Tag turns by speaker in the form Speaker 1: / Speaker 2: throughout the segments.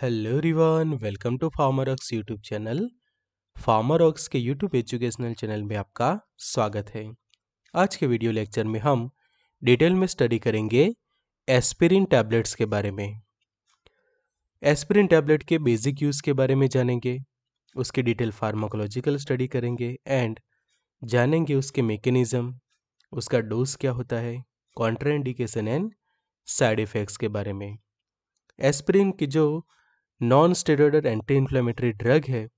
Speaker 1: hello रिवान welcome to Pharmarocks YouTube channel Pharmarocks के YouTube educational channel में आपका स्वागत है आज के वीडियो लेक्चर में हम डिटेल में स्टडी करेंगे एस्पिरिन टैबलेट्स के बारे में एस्पिरिन टैबलेट के बेसिक यूज़ के बारे में जानेंगे उसके डिटेल फार्माकोलॉजिकल स्टडी करेंगे एंड जानेंगे उसके मेकेनिज़्म उसका डोज क्या होता है कॉन्ट्राइंडिकेशन एंड साइड इफ़ेक्ट्स के बारे में एस्पिरिन की जो non steroidal anti inflammatory drug है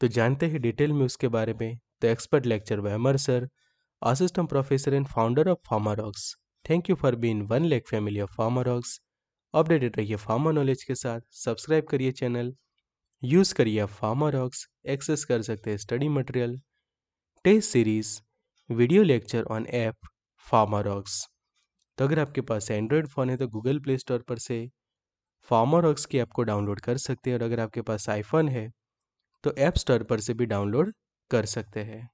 Speaker 1: तो जानते हैं डिटेल में उसके बारे में तो एक्सपर्ट लेक्चर वहमर sir assistant professor and founder of Pharmarocks thank you for being one like family of Pharmarocks updated रहिए फार्मा नॉलेज के साथ सब्सक्राइब करिए चैनल यूज़ करिए आप फार्मारॉक्स एक्सेस कर सकते हैं study material test series video lecture on app Pharmarocks तो अगर आपके पास एंड्रॉयड फ़ोन है तो गूगल प्ले स्टोर पर से फार्मर ऑक्स की ऐप को डाउनलोड कर सकते हैं और अगर आपके पास आईफोन है तो ऐप स्टोर पर से भी डाउनलोड कर सकते हैं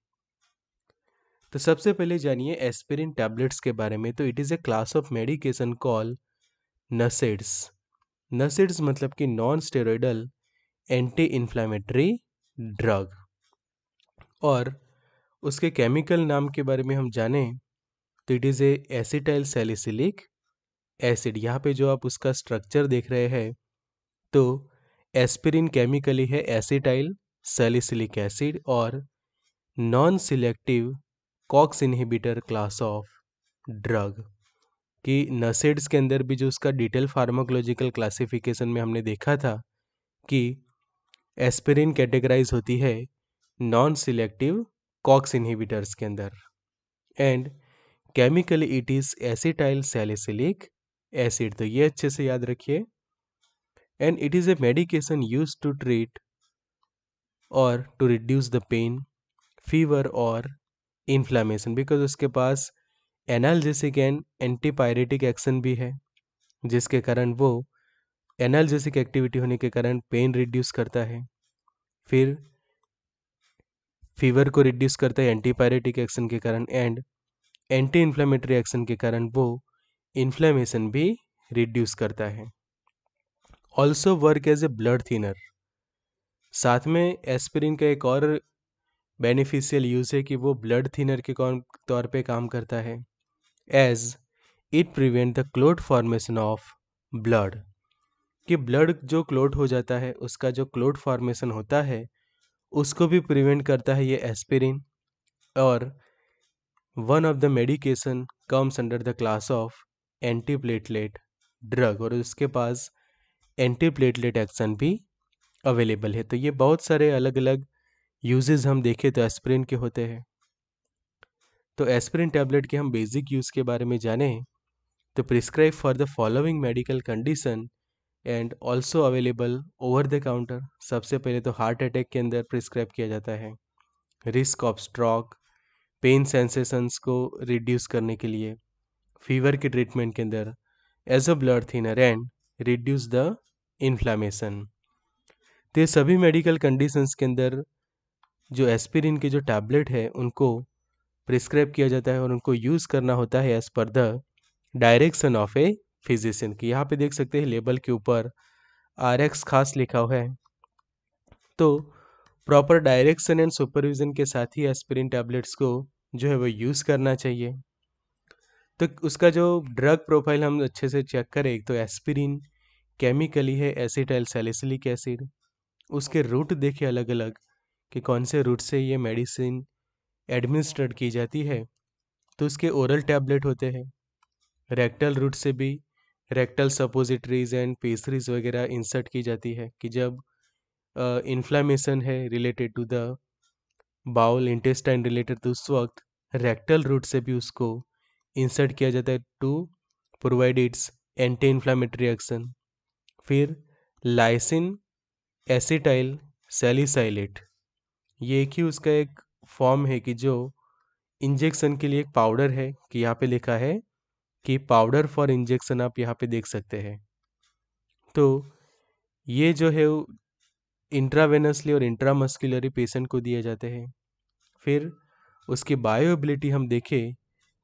Speaker 1: तो सबसे पहले जानिए एस्पिरिन टैबलेट्स के बारे में तो it is a class of medication call NSAIDs NSAIDs मतलब कि non steroidal anti inflammatory drug और उसके केमिकल नाम के बारे में हम जाने तो it is a acetyl salicylic acid यहाँ पे जो आप उसका स्ट्रक्चर देख रहे हैं तो एस्पिरिन केमिकली है एसिटाइल सेलिसिलिक एसिड और non selective COX inhibitor class of drug कि नसेड्स के अंदर भी जो उसका डिटेल फार्माकोलॉजिकल क्लासिफिकेशन में हमने देखा था कि एस्पिरिन कैटेगराइज होती है नॉन सिलेक्टिव कॉक्स इनहिबिटर्स के अंदर and chemically it is acetyl salicylic acid तो ये अच्छे से याद रखिए and it is a medication use to treat और to reduce the pain fever और इन्फ्लामेशन बिकॉज उसके पास एनालजेसिक एंड एंटीपायरेटिक एक्शन भी है जिसके कारण वो एनालजेसिक एक्टिविटी होने के कारण पेन रिड्यूस करता है फिर फीवर को रिड्यूस करता है एंटीपायरेटिक एक्शन के कारण एंड एंटी इन्फ्लामेटरी एक्शन के कारण वो इन्फ्लेमेशन भी रिड्यूस करता है also work as a blood thinner साथ में एस्पिरिन का एक और बेनिफिशियल यूज़ है कि वो ब्लड थिनर के कौन तौर पे काम करता है as it prevent the clot formation of blood कि ब्लड जो क्लोट हो जाता है उसका जो क्लोट फॉर्मेशन होता है उसको भी प्रिवेंट करता है ये एस्पिरिन और one of the medication comes under the class of anti platelet drug और उसके पास एंटी प्लेटलेट एक्शन भी अवेलेबल है तो ये बहुत सारे अलग अलग यूजेज हम देखें तो एस्प्रिन के होते हैं तो एस्प्रिन टैबलेट के हम बेसिक यूज़ के बारे में जाने तो prescribe for the following medical condition and also available over the counter सबसे पहले तो हार्ट अटैक के अंदर प्रिस्क्राइब किया जाता है risk of stroke pain sensations को रिड्यूस करने के लिए फीवर के ट्रीटमेंट के अंदर as a blood thinner and reduce the inflammation तो ये सभी मेडिकल कंडीशंस के अंदर जो एस्पिरिन के जो टैबलेट है उनको प्रिस्क्राइब किया जाता है और उनको यूज़ करना होता है as per the direction of a physician की यहाँ पे देख सकते हैं लेबल के ऊपर आर एक्स खास लिखा हुआ है तो प्रॉपर डायरेक्शन एंड सुपरविज़न के साथ ही एस्पिरिन टैबलेट्स को जो है वो यूज़ करना चाहिए तो उसका जो ड्रग प्रोफाइल हम अच्छे से चेक करें एक तो एस्पिरिन केमिकली है एसिटाइल सेलेसिलिक एसिड उसके रूट देखे अलग अलग कि कौन से रूट से ये मेडिसिन एडमिनिस्ट्रेट की जाती है तो उसके ओरल टैबलेट होते हैं रेक्टल रूट से भी रेक्टल सपोजिटरीज एंड पेसरीज वगैरह इंसर्ट की जाती है कि जब इन्फ्लामेशन uh, है related to the bowel intestine related तो उस वक्त रेक्टल रूट से भी उसको इंसर्ट किया जाता है to provide its anti inflammatory action फिर लाइसिन एसिटाइल सेलिसाइलेट ये एक ही उसका एक फॉर्म है कि जो इंजेक्शन के लिए एक पाउडर है कि यहाँ पे लिखा है कि पाउडर फॉर इंजेक्शन आप यहाँ पे देख सकते हैं तो ये जो है इंट्रावेनसली और इंट्रामस्कुलरी पेशेंट को दिए जाते हैं फिर उसकी बायोबिलिटी हम देखें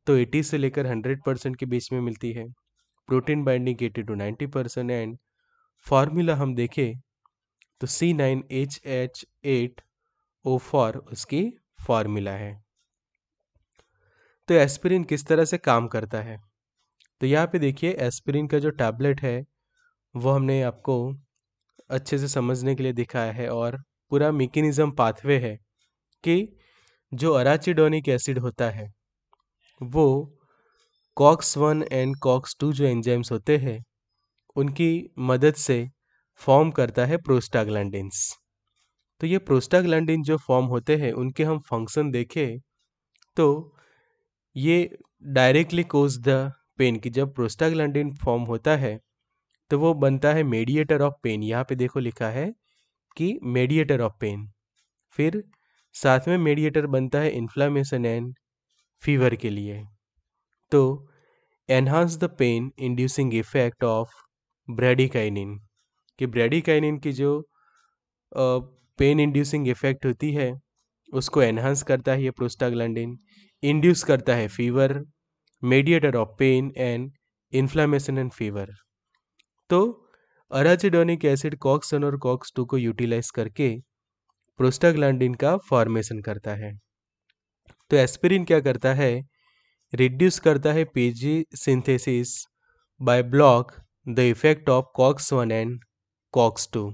Speaker 1: तो 80 से लेकर 100 परसेंट के बीच में मिलती है protein binding 80 to 90 percent and formula हम देखें तो C nine H H eight O four उसकी फार्मूला है तो एस्पिरिन किस तरह से काम करता है तो यहाँ पे देखिए एस्पिरिन का जो टैबलेट है वो हमने आपको अच्छे से समझने के लिए दिखाया है और पूरा मेकेनिज्म पाथवे है कि जो अराचिडोनिक एसिड होता है वो COX one and COX two जो एंजाइम्स होते हैं उनकी मदद से फॉर्म करता है प्रोस्टाग्लैंडिन्स तो ये प्रोस्टाग्लैंडिन जो फॉर्म होते हैं उनके हम फंक्शन देखें तो ये डायरेक्टली कोज द पेन की जब प्रोस्टाग्लैंडिन फॉर्म होता है तो वो बनता है मेडिएटर ऑफ पेन यहाँ पे देखो लिखा है कि मेडिएटर ऑफ पेन फिर साथ में मेडिएटर बनता है इन्फ्लामेशन एंड फीवर के लिए तो enhance the pain inducing effect of bradykinin कि ब्रेडिकाइनिन की जो पेन इंड्यूसिंग इफेक्ट होती है उसको एनहांस करता है ये प्रोस्टाग्लैंडिन इंड्यूस करता है fever mediator of pain and inflammation and fever तो अराजिडोनिक एसिड कॉक्सन और कॉक्स टू को यूटिलाइज करके प्रोस्टाग्लैंडिन का फॉर्मेशन करता है तो एस्पिरिन क्या करता है रिड्यूस करता है PG synthesis by block the effect of COX one and COX two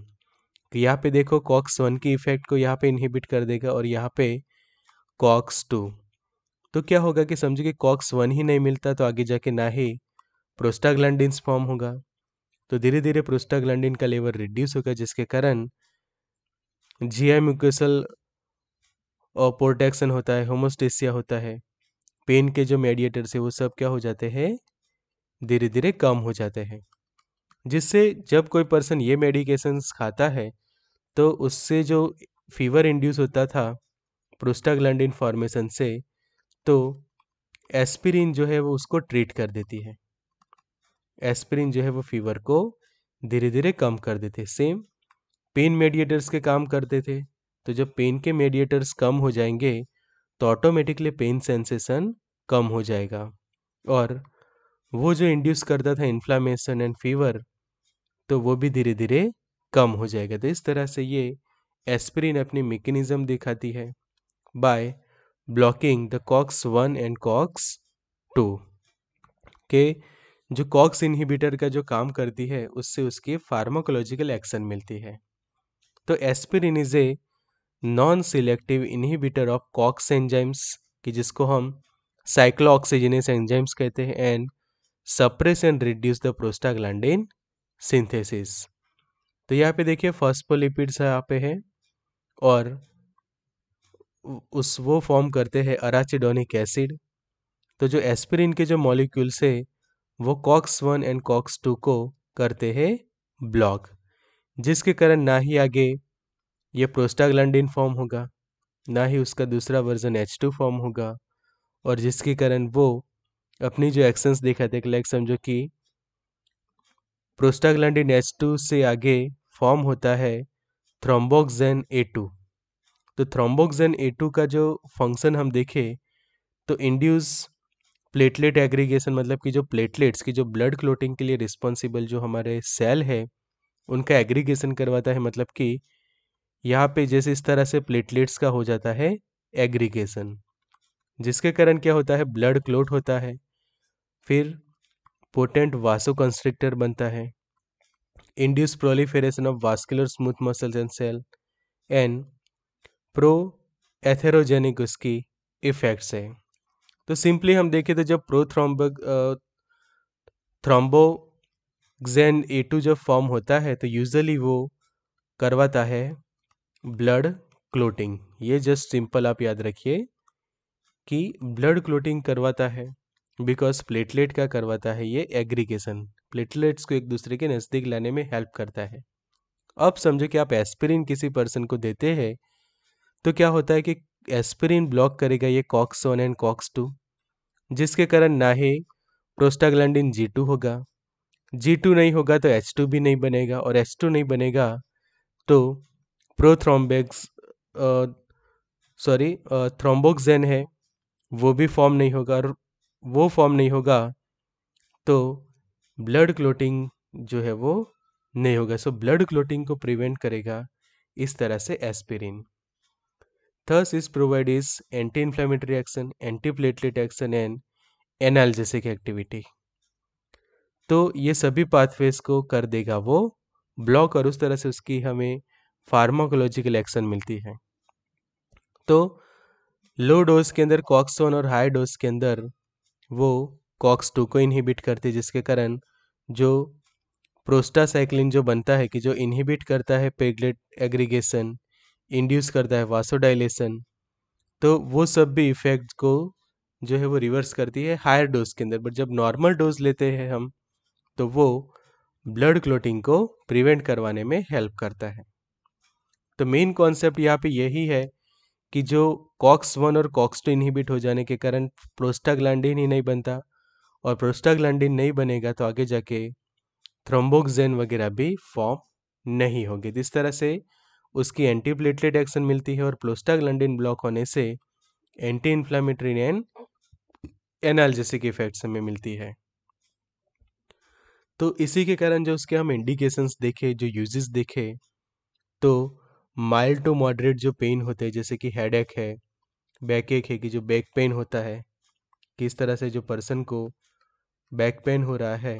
Speaker 1: यहाँ पे देखो कॉक्स वन की इफेक्ट को यहाँ पे इनहिबिट कर देगा और यहाँ पे कॉक्स टू तो क्या होगा कि समझिए कि कॉक्स वन ही नहीं मिलता तो आगे जाके ना ही प्रोस्टाग्लैंडिन फॉर्म होगा तो धीरे धीरे प्रोस्टाग्लैंडिन का लेवल रिड्यूस होगा जिसके कारण जी आई म्यूकसल और प्रोटेक्शन होता है होमोस्टेसिया होता है पेन के जो मेडिएटर्स है वो सब क्या हो जाते हैं धीरे धीरे कम हो जाते हैं जिससे जब कोई पर्सन ये मेडिकेशंस खाता है तो उससे जो फीवर इंड्यूस होता था प्रोस्टाग्लैंड फॉर्मेशन से तो एस्पिरिन जो है वो उसको ट्रीट कर देती है एस्पिरिन जो है वो फीवर को धीरे धीरे कम कर देते सेम पेन मेडिएटर्स के काम करते थे तो जब पेन के मेडिएटर्स कम हो जाएंगे तो ऑटोमेटिकली पेन सेंसेशन कम हो जाएगा और वो जो इंड्यूस करता था इन्फ्लामेशन एंड फीवर तो वो भी धीरे धीरे कम हो जाएगा तो इस तरह से ये एस्पिरिन अपनी मेकेनिज्म दिखाती है by blocking the COX one and COX two के जो कॉक्स इनहिबिटर का जो काम करती है उससे उसकी फार्माकोलॉजिकल एक्शन मिलती है तो aspirin is a non selective inhibitor of COX enzymes कि जिसको हम साइक्लोऑक्सीजनेस एंजाइम्स कहते हैं and suppress and reduce the prostaglandin synthesis तो यहाँ पे देखिए फर्स्ट पोलिपिड यहाँ पे है और उस वो फॉर्म करते हैं अराचिडोनिक एसिड तो जो एस्पिरिन के जो मॉलिक्यूल्स है वो COX one and COX two को करते हैं ब्लॉक जिसके कारण ना ही आगे यह प्रोस्टाग्लैंडिन फॉर्म होगा ना ही उसका दूसरा वर्जन एच टू फॉर्म होगा और जिसके कारण वो अपनी जो एक्शंस दिखाते हैं लाइक समझो कि प्रोस्टाग्लैंडिन एच टू से आगे फॉर्म होता है थ्रोम्बोक्सेन ए टू तो थ्रोम्बोक्सेन ए टू का जो फंक्शन हम देखें तो इंड्यूस प्लेटलेट एग्रीगेशन मतलब कि जो प्लेटलेट्स की जो ब्लड क्लोटिंग के लिए रिस्पॉन्सिबल जो हमारे सेल है उनका एग्रीगेशन करवाता है मतलब कि यहाँ पे जैसे इस तरह से प्लेटलेट्स का हो जाता है एग्रीगेशन जिसके कारण क्या होता है ब्लड क्लोट होता है फिर पोटेंट वासो कंस्ट्रिक्टर बनता है induce proliferation of vascular smooth muscles and cell and pro atherogenic उसकी इफ़ेक्ट्स है तो सिंपली हम देखें तो जब pro thromb thromboxane A two जब फॉर्म होता है तो यूजली वो करवाता है ब्लड क्लोटिंग ये जस्ट सिंपल आप याद रखिए कि ब्लड क्लोटिंग करवाता है बिकॉज प्लेटलेट का करवाता है ये एग्रीगेशन प्लेटलेट्स को एक दूसरे के नज़दीक लाने में हेल्प करता है अब समझो कि आप एस्पिरिन किसी पर्सन को देते हैं तो क्या होता है कि एस्पिरिन ब्लॉक करेगा ये COX one and COX two जिसके कारण ना ही प्रोस्टाग्लैंडिन जी टू होगा जी टू नहीं होगा तो एच टू भी नहीं बनेगा और एच टू नहीं बनेगा तो प्रोथ्रोम्बेक्स सॉरी थ्रोम्बोक्सेन है वो भी फॉर्म नहीं होगा और वो फॉर्म नहीं होगा तो ब्लड क्लोटिंग जो है वो नहीं होगा सो ब्लड क्लोटिंग को प्रिवेंट करेगा इस तरह से aspirin thus is provide is anti inflammatory action anti platelet action and analgesic activity तो ये सभी पाथवेज को कर देगा वो ब्लॉक और उस तरह से उसकी हमें फार्माकोलॉजिकल एक्शन मिलती है तो लो डोज के अंदर कॉक्सोन और हाई डोज के अंदर वो कॉक्स टू को इनहिबिट करती है जिसके कारण जो प्रोस्टासाइक्लिन जो बनता है कि जो इनहिबिट करता है पेगलेट एग्रीगेशन इंड्यूस करता है वासोडाइलेशन तो वो सब भी इफेक्ट को जो है वो रिवर्स करती है हायर डोज के अंदर बट जब नॉर्मल डोज लेते हैं हम तो वो ब्लड क्लोटिंग को प्रिवेंट करवाने में हेल्प करता है तो मेन कॉन्सेप्ट यहाँ पे यही है कि जो कॉक्स वन और कॉक्स टू इनहिबिट हो जाने के कारण प्रोस्टाग्लैंडिन ही नहीं बनता और प्रोस्टाग्लैंडिन नहीं बनेगा तो आगे जाके थ्रोम्बोक्सेन वगैरह भी फॉर्म नहीं होगी तो इस तरह से उसकी एंटीप्लेटलेट एक्शन मिलती है और प्रोस्टाग्लैंडिन ब्लॉक होने से anti inflammatory and analgesic effects हमें मिलती है तो इसी के कारण जो उसके हम इंडिकेशंस देखे जो यूजेस देखे तो माइल्ड टू मॉडरेट जो पेन होते हैं जैसे कि हेड एक है बैक एक है कि जो बैक पेन होता है किस तरह से जो पर्सन को बैक पेन हो रहा है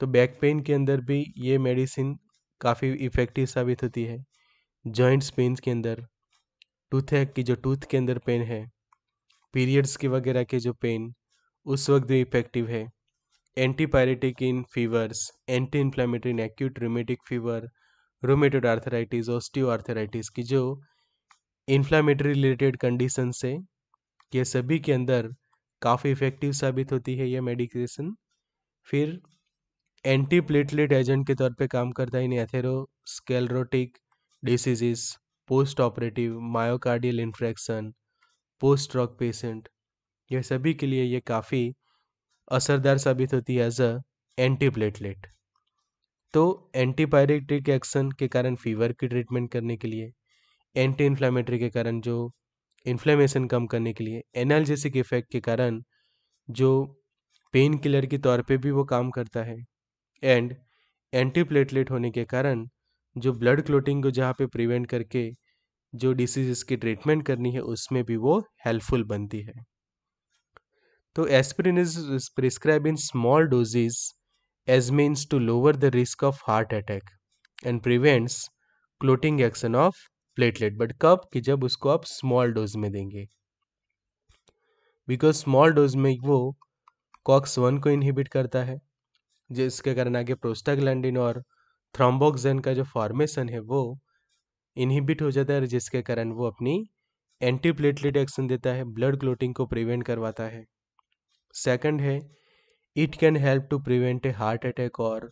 Speaker 1: तो बैक पेन के अंदर भी ये मेडिसिन काफ़ी इफ़ेक्टिव साबित होती है जॉइंट्स पेन के अंदर टूथ है कि जो टूथ के अंदर पेन है पीरियड्स के वगैरह के जो पेन उस वक्त भी इफ़ेक्टिव है antipyretic in fevers anti inflammatory in acute rheumatic fever rheumatoid arthritis arthritis की जो इन्फ्लामेटरी रिलेटेड कंडीशन से ये सभी के अंदर काफ़ी इफ़ेक्टिव साबित होती है ये मेडिकेशन फिर एंटी प्लेटलेट एजेंट के तौर पे काम करता है in atherosclerotic diseases post operative myocardial infarction post stroke patient यह सभी के लिए ये काफ़ी असरदार साबित होती है एज अ एंटी प्लेटलेट तो एंटीपायरेटिक एक्शन के कारण फीवर की ट्रीटमेंट करने के लिए एंटी इन्फ्लामेटरी के कारण जो इन्फ्लेमेशन कम करने के लिए एनाल्जेसिक इफेक्ट के कारण जो पेन किलर के तौर पे भी वो काम करता है एंड एंटीप्लेटलेट होने के कारण जो ब्लड क्लोटिंग को जहाँ पे प्रिवेंट करके जो डिसीज़ की ट्रीटमेंट करनी है उसमें भी वो हेल्पफुल बनती है तो aspirin is prescribe in small doses as means to lower the risk of heart attack and prevents clotting action of platelet but कब कि जब उसको आप स्मॉल डोज में देंगे बिकॉज स्मॉल डोज में वो कॉक्स वन को इनहिबिट करता है जिसके कारण आगे प्रोस्टाग्लैंडिन और थ्रोम्बोक्सन का जो फॉर्मेशन है वो इनहिबिट हो जाता है जिसके कारण वो अपनी एंटी प्लेटलेट एक्शन देता है ब्लड क्लोटिंग को प्रिवेंट करवाता है सेकंड है it can help to prevent a heart attack और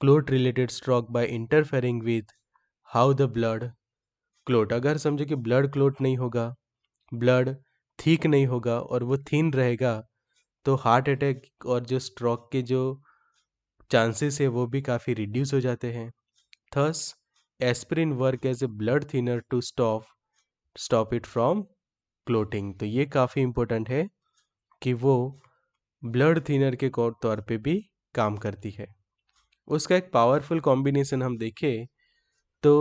Speaker 1: clot related stroke by interfering with how the blood clot अगर समझो कि ब्लड क्लोट नहीं होगा ब्लड ठीक नहीं होगा और वो थीन रहेगा तो हार्ट अटैक और जो स्ट्रोक के जो चांसेस है वो भी काफ़ी रिड्यूस हो जाते हैं thus aspirin work as a blood thinner to stop stop it from clotting तो ये काफ़ी इम्पोर्टेंट है कि वो ब्लड थिनर के तौर पे भी काम करती है उसका एक पावरफुल कॉम्बिनेशन हम देखें तो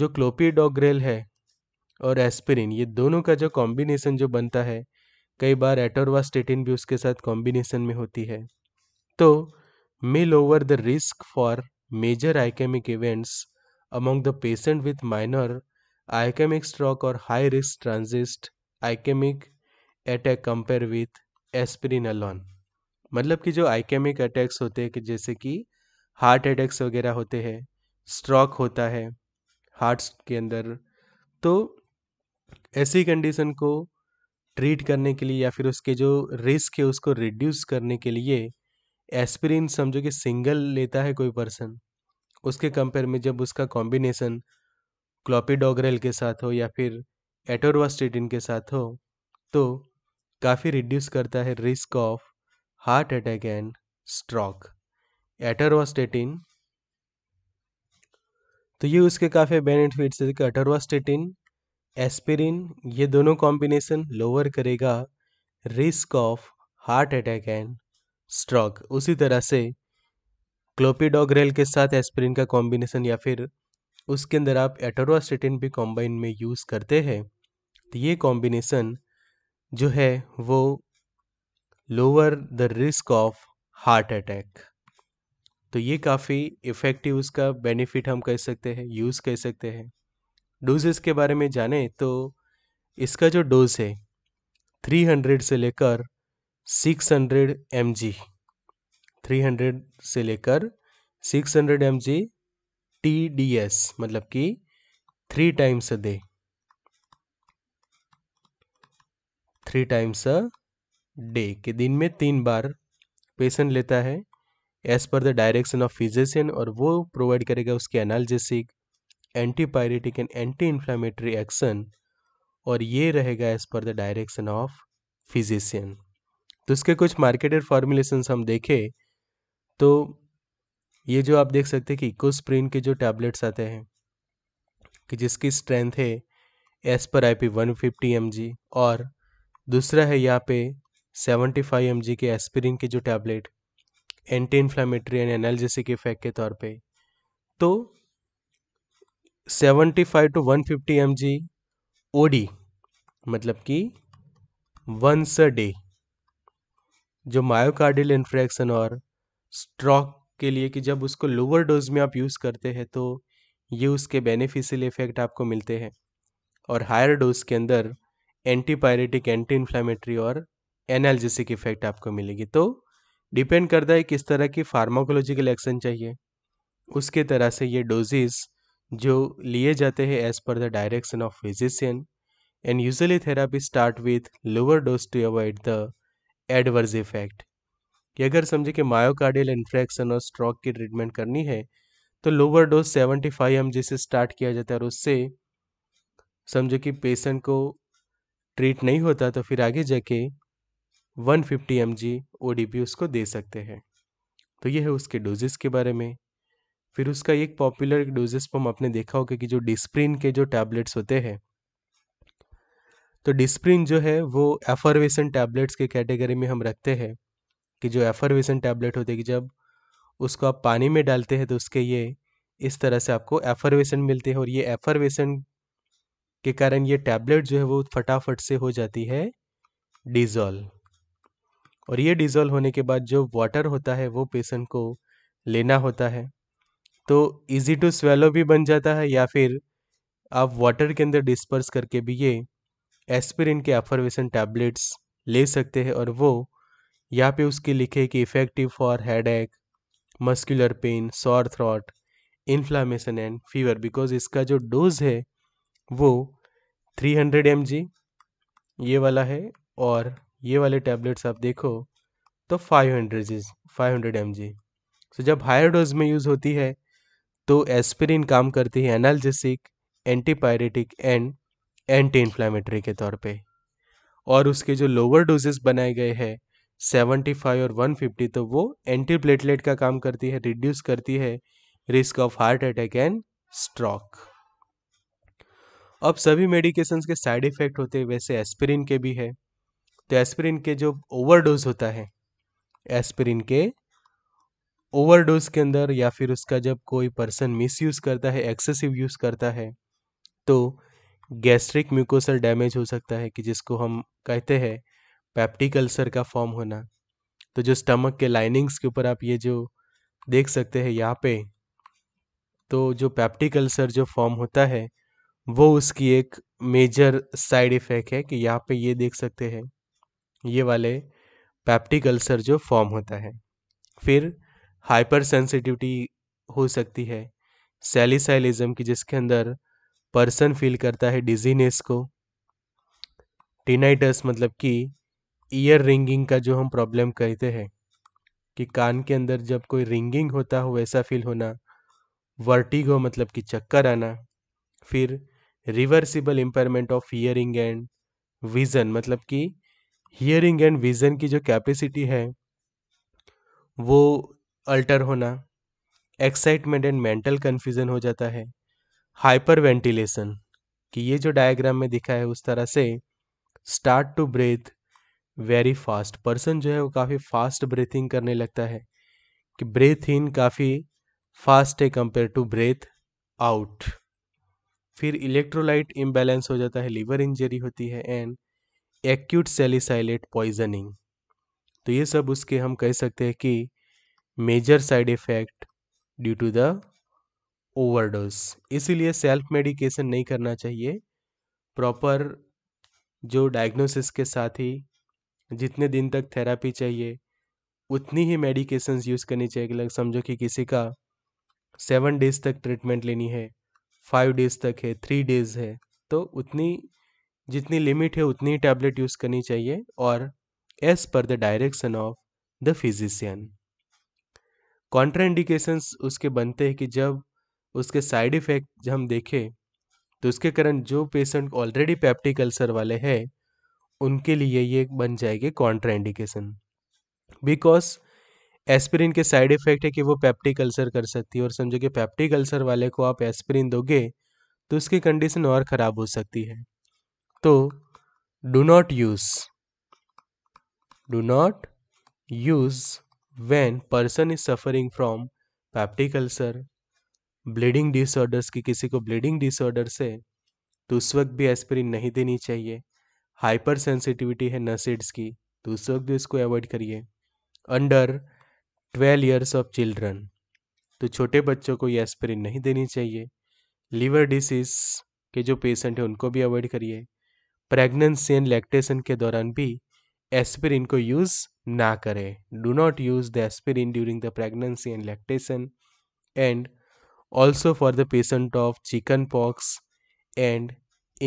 Speaker 1: जो क्लोपीडोग्रेल है और एस्पिरिन ये दोनों का जो कॉम्बिनेशन जो बनता है कई बार एटोरवास्टेटिन भी उसके साथ कॉम्बिनेशन में होती है तो may lower the risk for major ischemic events among the patient with minor ischemic stroke और high risk transient ischemic attack compare with aspirin alone मतलब कि जो आइकेमिक अटैक्स होते हैं कि जैसे कि हार्ट अटैक्स वगैरह होते हैं स्ट्रोक होता है हार्ट्स के अंदर तो ऐसी कंडीशन को ट्रीट करने के लिए या फिर उसके जो रिस्क है उसको रिड्यूस करने के लिए एस्पिरिन समझो कि सिंगल लेता है कोई पर्सन उसके कंपेयर में जब उसका कॉम्बिनेशन क्लोपिडोग्रेल के साथ हो या फिर एटोरवास्टेटिन के साथ हो तो काफ़ी रिड्यूस करता है risk of heart attack and stroke atorvastatin तो ये उसके काफ़ी बेनिफिट्स है कि अटरवास्टेटिन एस्पिरिन ये दोनों कॉम्बिनेशन लोअर करेगा risk of heart attack and stroke उसी तरह से क्लोपिडोग्रेल के साथ एस्पिरिन का कॉम्बिनेशन या फिर उसके अंदर आप एटरवास्टेटिन भी कॉम्बाइन में यूज़ करते हैं तो ये कॉम्बिनेशन जो है वो lower the risk of heart attack तो ये काफ़ी इफ़ेक्टिव उसका बेनिफिट हम कह सकते हैं यूज़ कह सकते हैं डोजेस के बारे में जाने तो इसका जो डोज है 300 से लेकर 600 hundred M G three hundred से लेकर six hundred M G T D S मतलब कि three times a day three times a day के दिन में तीन बार पेशेंट लेता है as per the direction of physician और वो प्रोवाइड करेगा उसके analgesic antipyretic and anti inflammatory action और ये रहेगा as per the direction of physician तो इसके कुछ मार्केटेड फार्मुलेशन हम देखें तो ये जो आप देख सकते हैं कि इकोस्प्रिन के जो टैबलेट्स आते हैं कि जिसकी स्ट्रेंथ है as per I P one fifty M G और दूसरा है यहाँ पे सेवेंटी फाइव एम के एस्पिरिन के जो tablet anti inflammatory and analgesic effect के तौर पे तो 75 to 150 fifty M G OD मतलब कि वंस अ डे जो मायोकार्डियल इन्फ्रैक्शन और स्ट्रोक के लिए कि जब उसको लोअर डोज में आप यूज़ करते हैं तो ये उसके बेनिफिशियल इफेक्ट आपको मिलते हैं और हायर डोज के अंदर एंटीपायरेटिक एंटी इन्फ्लामेटरी और एनाल्जेसिक इफेक्ट आपको मिलेगी तो डिपेंड करता है किस तरह की फार्माकोलॉजिकल एक्शन चाहिए उसके तरह से ये डोजेज जो लिए जाते हैं as per the direction of physician and usually therapy start with lower dose to avoid the adverse effect कि अगर समझे कि मायोकार्डियल इन्फ्रैक्शन और स्ट्रोक की ट्रीटमेंट करनी है तो लोअर डोज 75 फाइव एम से स्टार्ट किया जाता है और उससे समझो कि पेशेंट को ट्रीट नहीं होता तो फिर आगे जाके 150 फिफ्टी एम जी उसको दे सकते हैं तो ये है उसके डोजेस के बारे में फिर उसका एक पॉपुलर डोजेस हम आपने देखा होगा कि जो डिस्प्रिन के जो टैबलेट्स होते हैं तो डिस्प्रिन जो है वो एफरवेसन टैबलेट्स के कैटेगरी में हम रखते हैं कि जो एफरवेसन टैबलेट होते हैं कि जब उसको आप पानी में डालते हैं तो उसके ये इस तरह से आपको एफरवेसन मिलते हैं और ये एफरवेसन के कारण ये टैबलेट जो है वो फटाफट से हो जाती है डिज़ोल्व और ये डिज़ोल्व होने के बाद जो वाटर होता है वो पेशेंट को लेना होता है तो इजी टू स्वेलो भी बन जाता है या फिर आप वाटर के अंदर डिस्पर्स करके भी ये एस्पिरिन के एफरवेशन टैबलेट्स ले सकते हैं और वो यहाँ पे उसके लिखे कि effective for headache muscular pain sore throat inflammation and fever because इसका जो डोज है वो 300 हंड्रेड ये वाला है और ये वाले टैबलेट्स आप देखो तो 500 hundred five hundred M so जब हायर डोज में यूज़ होती है तो एस्पिरिन काम करती है analgesic antipyretic and anti inflammatory के तौर पे और उसके जो लोअर डोजेस बनाए गए हैं 75 और 150 तो वो एंटी प्लेटलेट का काम करती है रिड्यूस करती है risk of heart attack and stroke अब सभी मेडिकेशंस के साइड इफ़ेक्ट होते हैं वैसे एस्पिरिन के भी है तो एस्पिरिन के जो ओवरडोज होता है एस्पिरिन के ओवरडोज के अंदर या फिर उसका जब कोई पर्सन यूज करता है एक्सेसिव यूज़ करता है तो गैस्ट्रिक म्यूकोसल डैमेज हो सकता है कि जिसको हम कहते हैं पैप्टिक अल्सर का फॉर्म होना तो जो स्टमक के लाइनिंग्स के ऊपर आप ये जो देख सकते हैं यहाँ पे तो जो पैप्टिक अल्सर जो फॉर्म होता है वो उसकी एक मेजर साइड इफ़ेक्ट है कि यहाँ पे ये देख सकते हैं ये वाले पैप्टिक अल्सर जो फॉर्म होता है फिर हाइपर सेंसिटिविटी हो सकती है सेलिसाइलिज्म की जिसके अंदर पर्सन फील करता है डिजीनेस को टीनाइटस मतलब कि ईयर रिंगिंग का जो हम प्रॉब्लम कहते हैं कि कान के अंदर जब कोई रिंगिंग होता हो वैसा फील होना वर्टिगो मतलब कि चक्कर आना फिर reversible impairment of hearing and vision मतलब कि हियरिंग एंड विजन की जो कैपेसिटी है वो अल्टर होना एक्साइटमेंट एंड मेंटल कन्फ्यूजन हो जाता है हाइपर वेंटिलेशन कि ये जो डायग्राम में दिखा है उस तरह से start to breathe very fast person जो है वो काफ़ी फास्ट ब्रीथिंग करने लगता है कि ब्रेथ इन काफ़ी फास्ट है कंपेयर टू ब्रेथ आउट फिर इलेक्ट्रोलाइट इम्बैलेंस हो जाता है लीवर इंजरी होती है एंड एक्यूट सेलिसाइलेट पॉइजनिंग तो ये सब उसके हम कह सकते हैं कि major side effect due to the overdose इसीलिए सेल्फ मेडिकेशन नहीं करना चाहिए प्रॉपर जो डायग्नोसिस के साथ ही जितने दिन तक थेरापी चाहिए उतनी ही मेडिकेशंस यूज़ करनी चाहिए समझो कि किसी का सेवन डेज तक ट्रीटमेंट लेनी है फाइव डेज़ तक है थ्री डेज़ है तो उतनी जितनी लिमिट है उतनी टैबलेट यूज़ करनी चाहिए और as per the direction of the physician contraindications उसके बनते हैं कि जब उसके साइड इफ़ेक्ट हम देखें तो उसके कारण जो पेशेंट ऑलरेडी पैप्टिक अल्सर वाले हैं उनके लिए ये बन जाएगी कॉन्ट्राइंडिकेशन बिकॉज एस्पिरिन के साइड इफेक्ट है कि वो पैप्टिक अल्सर कर सकती है और समझो कि पैप्टिक अल्सर वाले को आप एस्पिरिन दोगे तो उसकी कंडीशन और ख़राब हो सकती है तो do not use do not use when person is suffering from peptic ulcer bleeding disorders की किसी को ब्लीडिंग डिसऑर्डर्स है तो उस वक्त भी एस्पिरिन नहीं देनी चाहिए हाइपर सेंसिटिविटी है नसिड्स की तो उस वक्त भी उसको अवॉइड करिए under twelve years of children तो छोटे बच्चों को ये एस्पिरिन नहीं देनी चाहिए लीवर डिसीज़ के जो पेशेंट हैं उनको भी अवॉइड करिए प्रेगनेंसी एंड लैक्टेशन के दौरान भी एस्पिरिन को यूज़ ना करें do not use the aspirin during the pregnancy and lactation and also for the patient of chicken pox and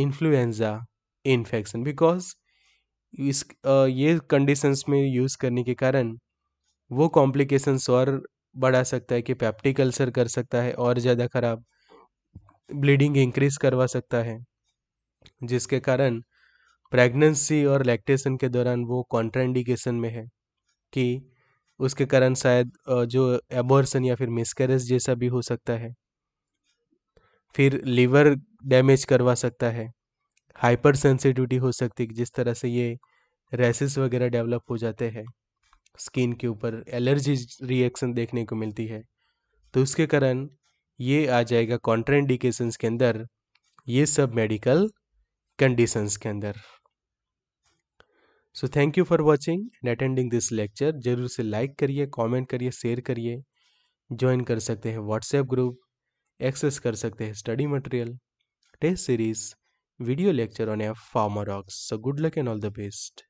Speaker 1: influenza infection because इस ये कंडीशंस में यूज़ करने के कारण वो कॉम्प्लिकेशंस और बढ़ा सकता है कि पैप्टिक अल्सर कर सकता है और ज़्यादा ख़राब ब्लीडिंग इंक्रीज करवा सकता है जिसके कारण प्रेगनेंसी और लैक्टेशन के दौरान वो कॉन्ट्राइंडिकेशन में है कि उसके कारण शायद जो एबोर्सन या फिर मिसकैरेज जैसा भी हो सकता है फिर लीवर डैमेज करवा सकता है हाइपर सेंसिटिविटी हो सकती है जिस तरह से ये रेसिस वगैरह डेवलप हो जाते हैं स्किन के ऊपर एलर्जी रिएक्शन देखने को मिलती है तो उसके कारण ये आ जाएगा कॉन्ट्राइंडिकेशंस के अंदर ये सब मेडिकल कंडीशंस के अंदर so thank you for watching and attending this lecture जरूर से लाइक करिए कॉमेंट करिए शेयर करिए ज्वाइन कर सकते हैं व्हाट्सएप ग्रुप एक्सेस कर सकते हैं study material test series video lecture on a pharma ox so good luck and all the best